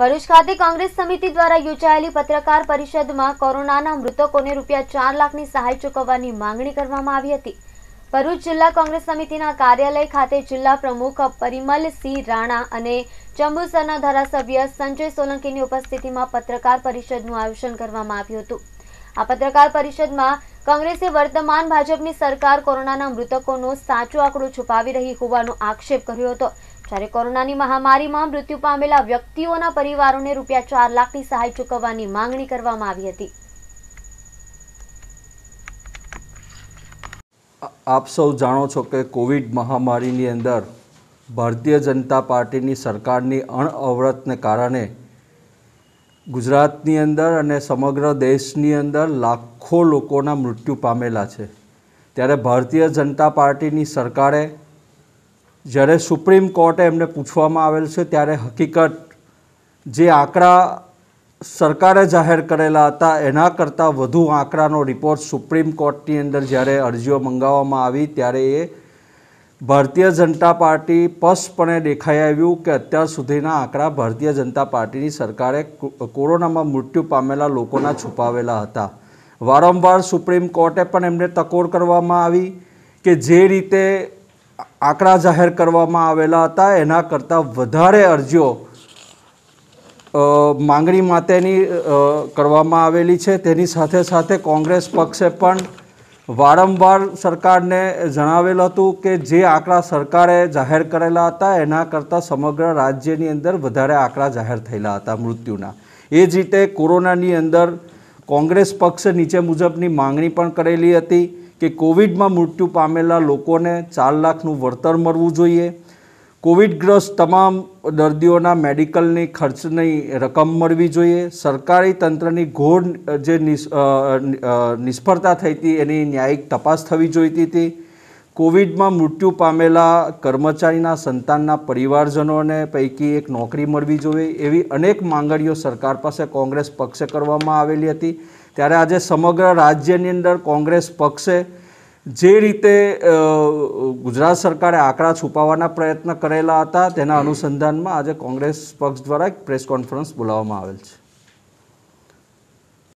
ભરૂચ ખાતે કોંગ્રેસ સમિતિ દ્વારા યોજાયેલી પત્રકાર પરિષદમાં કોરોનાના મૃતકોને રૂપિયા ચાર લાખની સહાય ચૂકવવાની માંગણી કરવામાં આવી હતી ભરૂચ જિલ્લા કોંગ્રેસ સમિતિના કાર્યાલય ખાતે જિલ્લા પ્રમુખ પરિમલ સિંહ રાણા અને ચંબુસરના ધારાસભ્ય સંજય સોલંકીની ઉપસ્થિતિમાં પત્રકાર પરિષદનું આયોજન કરવામાં આવ્યું હતું આ પત્રકાર પરિષદમાં કોંગ્રેસે વર્તમાન ભાજપની સરકાર કોરોનાના મૃતકોનો સાચો આંકડો છુપાવી રહી હોવાનો આક્ષેપ કર્યો હતો જ્યારે કોરોનાની મહામારીમાં મૃત્યુ પામેલા વ્યક્તિઓના પરિવારોને રૂપિયા ચાર લાખની સહાય ચૂકવવાની માંગણી કરવામાં આવી હતી આપ સૌ જાણો છો કે કોવિડ મહામારીની અંદર ભારતીય જનતા પાર્ટીની સરકારની અણઅવરતને કારણે ગુજરાતની અંદર અને સમગ્ર દેશની અંદર લાખો લોકોના મૃત્યુ પામેલા છે ત્યારે ભારતીય જનતા પાર્ટીની સરકારે જ્યારે સુપ્રીમ કોર્ટે એમને પૂછવામાં આવેલ છે ત્યારે હકીકત જે આંકડા સરકારે જાહેર કરેલા હતા એના કરતાં વધુ આંકડાનો રિપોર્ટ સુપ્રીમ કોર્ટની અંદર જ્યારે અરજીઓ મંગાવવામાં આવી ત્યારે એ ભારતીય જનતા પાર્ટી સ્પષ્ટપણે દેખાઈ આવ્યું કે અત્યાર સુધીના આંકડા ભારતીય જનતા પાર્ટીની સરકારે કોરોનામાં મૃત્યુ પામેલા લોકોના છુપાવેલા હતા વારંવાર સુપ્રીમ કોર્ટે પણ એમને તકોર કરવામાં આવી કે જે રીતે આંકડા જાહેર કરવામાં આવેલા હતા એના કરતાં વધારે અરજીઓ માંગણી માટેની કરવામાં આવેલી છે તેની સાથે સાથે કોંગ્રેસ પક્ષે પણ વારંવાર સરકારને જણાવેલ હતું કે જે આંકડા સરકારે જાહેર કરેલા હતા એના કરતાં સમગ્ર રાજ્યની અંદર વધારે આંકડા જાહેર થયેલા હતા મૃત્યુના એ જ રીતે કોરોનાની અંદર કોંગ્રેસ પક્ષે નીચે મુજબની માંગણી પણ કરેલી હતી કે કોવિડમાં મૃત્યુ પામેલા લોકોને ચાર લાખનું વળતર મળવું જોઈએ કોવિડગ્રસ્ત તમામ દર્દીઓના મેડિકલની ખર્ચની રકમ મળવી જોઈએ સરકારી તંત્રની ઘોર જે નિષ્ફળતા થઈ હતી એની ન્યાયિક તપાસ થવી જોઈતી હતી કોવિડમાં મૃત્યુ પામેલા કર્મચારીના સંતાનના પરિવારજનોને પૈકી એક નોકરી મળવી જોઈએ એવી અનેક માંગણીઓ સરકાર પાસે કોંગ્રેસ પક્ષે કરવામાં આવેલી હતી ત્યારે આજે સમગ્ર રાજ્યની અંદર કોંગ્રેસ પક્ષે જે રીતે ગુજરાત સરકારે આંકડા છુપાવવાના પ્રયત્ન કરેલા હતા તેના અનુસંધાનમાં આજે કોંગ્રેસ પક્ષ દ્વારા એક પ્રેસ કોન્ફરન્સ બોલાવવામાં આવેલ છે